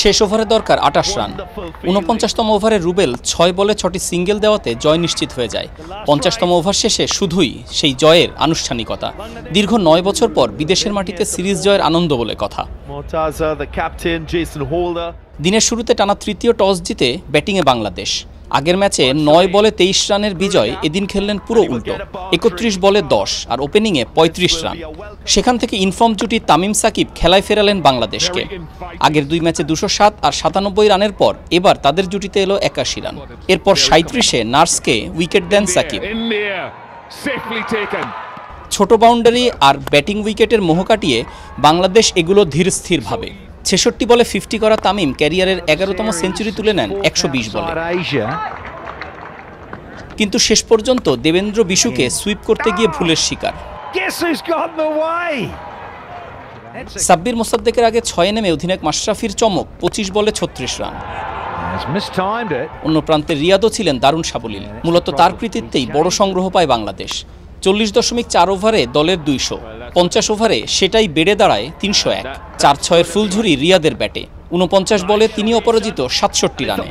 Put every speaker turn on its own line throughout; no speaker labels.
শেষ ওভারে দরকার আটাশ রান উনপঞ্চাশতম ওভারে রুবেল ছয় বলে ছটি সিঙ্গেল দেওয়াতে জয় নিশ্চিত হয়ে যায় পঞ্চাশতম ওভার শেষে শুধুই সেই জয়ের আনুষ্ঠানিকতা দীর্ঘ নয় বছর পর বিদেশের মাটিতে সিরিজ জয়ের আনন্দ বলে কথা দিনের শুরুতে টানা তৃতীয় টস জিতে ব্যাটিংয়ে বাংলাদেশ আগের ম্যাচে নয় বলে তেইশ রানের বিজয় এদিন খেললেন পুরো উল্টো একত্রিশ বলে দশ আর ওপেনিংয়ে পঁয়ত্রিশ রান সেখান থেকে ইনফর্ম জুটি তামিম সাকিব খেলায় ফেরালেন বাংলাদেশকে আগের দুই ম্যাচে দুশো সাত আর সাতানব্বই রানের পর এবার তাদের জুটিতে এলো একাশি রান এরপর সাঁত্রিশে নার্সকে উইকেট দেন সাকিব ছোট বাউন্ডারি আর ব্যাটিং উইকেটের মোহ কাটিয়ে বাংলাদেশ এগুলো ধীরস্থিরভাবে ছেষট্টি বলে ফিফটি করা তামিম ক্যারিয়ারের এগারোতম সেঞ্চুরি তুলে নেন একশো বিশ বলে কিন্তু শেষ পর্যন্ত দেবেন্দ্র বিশুকে সুইপ করতে গিয়ে ভুলের শিকার সাব্বির মোসাদ্দেকের আগে ছয় নেমে অধিনায়ক মাশরাফির চমক পঁচিশ বলে ছত্রিশ রান অন্য প্রান্তে রিয়াদও ছিলেন দারুণ সাবলীল মূলত তার কৃতিত্বেই বড় সংগ্রহ পায় বাংলাদেশ চল্লিশ দশমিক চার ওভারে দলের দুইশো পঞ্চাশ ওভারে সেটাই বেড়ে দাঁড়ায় তিনশো এক চার ছয়ের ফুলঝুরি রিয়াদের ব্যাটে উনপঞ্চাশ বলে তিনি অপরাজিত সাতষট্টি রানে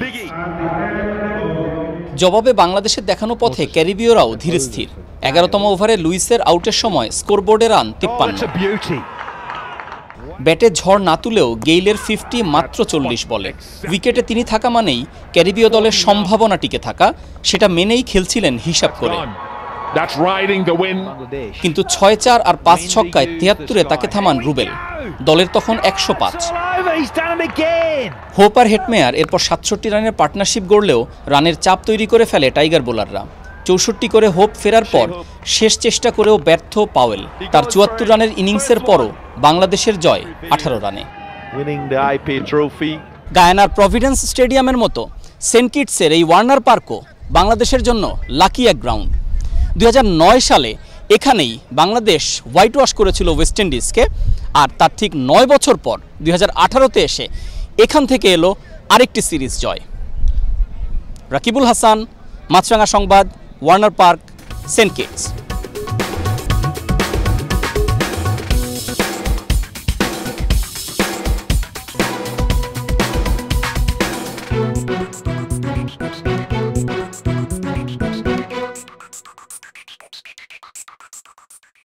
জবাবে বাংলাদেশের দেখানো পথে ক্যারিবীয়রাও ধীরস্থির এগারোতম ওভারে লুইসের আউটের সময় স্কোরবোর্ডে রান তিপ্পান্ন ব্যাটে ঝড় না তুলেও গেইলের ফিফটি মাত্র চল্লিশ বলে উইকেটে তিনি থাকা মানেই ক্যারিবীয় দলের সম্ভাবনা টিকে থাকা সেটা মেনেই খেলছিলেন হিসাব করে কিন্তু ছয় চার আর পাঁচ ছক্কায় তিয়াত্তরে তাকে থামান রুবেল দলের তখন একশো পাঁচ হোপ আর হেটমেয়ার এরপর সাতষট্টি রানের পার্টনারশিপ গড়লেও রানের চাপ তৈরি করে ফেলে টাইগার বোলাররা চৌষট্টি করে হোপ ফেরার পর শেষ চেষ্টা করেও ব্যর্থ পাওয়েল তার চুয়াত্তর রানের ইনিংসের পরও বাংলাদেশের জয় আঠারো রানে গায়নার প্রভিডেন্স স্টেডিয়ামের মতো সেন্ট কিটসের এই ওয়ার্নার পার্কও বাংলাদেশের জন্য লাকি এক গ্রাউন্ড দুই সালে এখানেই বাংলাদেশ হোয়াইট ওয়াশ করেছিল ওয়েস্ট ইন্ডিজকে আর তার ঠিক নয় বছর পর দুই আঠারোতে এসে এখান থেকে এলো আরেকটি সিরিজ জয় রাকিবুল হাসান মাছরাঙা সংবাদ ওয়ার্নার পার্ক সেন্ট কিটস